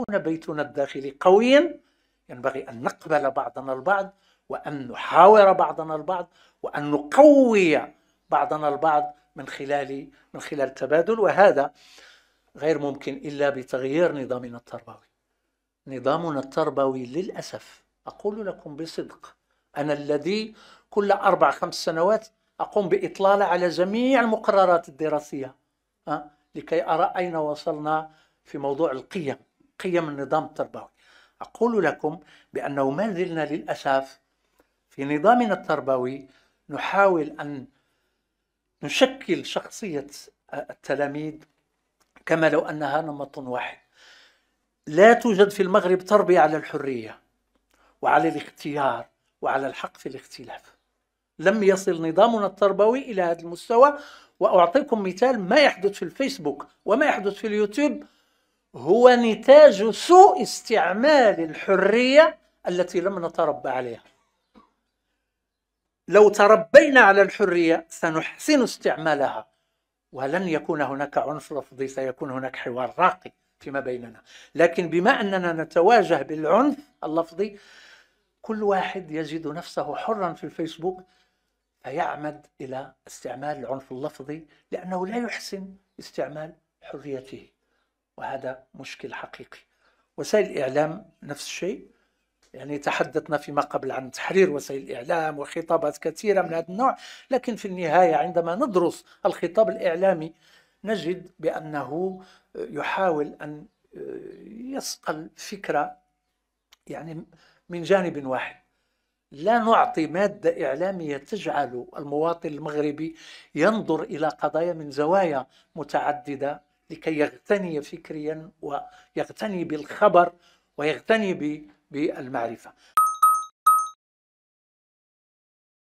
يكون بيتنا الداخلي قويا ينبغي ان نقبل بعضنا البعض وان نحاور بعضنا البعض وان نقوي بعضنا البعض من خلال من خلال التبادل وهذا غير ممكن الا بتغيير نظامنا التربوي. نظامنا التربوي للاسف اقول لكم بصدق انا الذي كل اربع خمس سنوات اقوم باطلاله على جميع المقررات الدراسيه أه؟ لكي ارى اين وصلنا في موضوع القيم قيم النظام التربوي أقول لكم بأنه ما زلنا للأسف في نظامنا التربوي نحاول أن نشكل شخصية التلاميذ كما لو أنها نمط واحد لا توجد في المغرب تربية على الحرية وعلى الاختيار وعلى الحق في الاختلاف لم يصل نظامنا التربوي إلى هذا المستوى وأعطيكم مثال ما يحدث في الفيسبوك وما يحدث في اليوتيوب هو نتاج سوء استعمال الحرية التي لم نتربى عليها لو تربينا على الحرية سنحسن استعمالها ولن يكون هناك عنف لفظي سيكون هناك حوار راقي فيما بيننا لكن بما أننا نتواجه بالعنف اللفظي كل واحد يجد نفسه حرا في الفيسبوك فيعمد إلى استعمال العنف اللفظي لأنه لا يحسن استعمال حريته وهذا مشكل حقيقي وسائل الإعلام نفس الشيء يعني تحدثنا فيما قبل عن تحرير وسائل الإعلام وخطابات كثيرة من هذا النوع لكن في النهاية عندما ندرس الخطاب الإعلامي نجد بأنه يحاول أن يصقل فكرة يعني من جانب واحد لا نعطي مادة إعلامية تجعل المواطن المغربي ينظر إلى قضايا من زوايا متعددة لكي يغتني فكريا ويغتني بالخبر ويغتني بالمعرفه